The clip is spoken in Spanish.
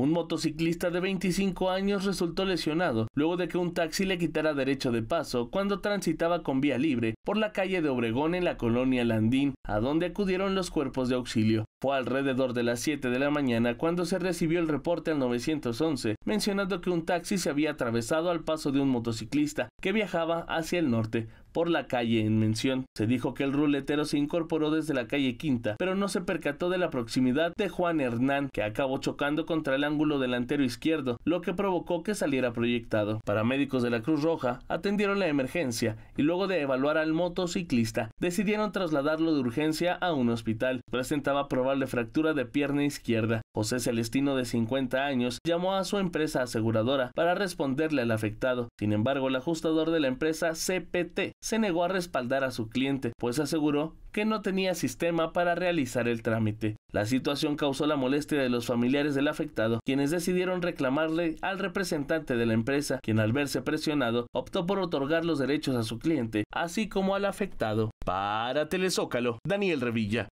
Un motociclista de 25 años resultó lesionado luego de que un taxi le quitara derecho de paso cuando transitaba con vía libre por la calle de Obregón en la colonia Landín, a donde acudieron los cuerpos de auxilio. Fue alrededor de las 7 de la mañana cuando se recibió el reporte al 911 mencionando que un taxi se había atravesado al paso de un motociclista que viajaba hacia el norte por la calle en mención. Se dijo que el ruletero se incorporó desde la calle Quinta, pero no se percató de la proximidad de Juan Hernán, que acabó chocando contra el ángulo delantero izquierdo, lo que provocó que saliera proyectado. Paramédicos de la Cruz Roja atendieron la emergencia y luego de evaluar al motociclista, decidieron trasladarlo de urgencia a un hospital. Presentaba probable fractura de pierna izquierda. José Celestino, de 50 años, llamó a su empresa aseguradora para responderle al afectado. Sin embargo, el ajustador de la empresa CPT se negó a respaldar a su cliente, pues aseguró que no tenía sistema para realizar el trámite. La situación causó la molestia de los familiares del afectado, quienes decidieron reclamarle al representante de la empresa, quien al verse presionado optó por otorgar los derechos a su cliente, así como al afectado. Para Telezócalo, Daniel Revilla.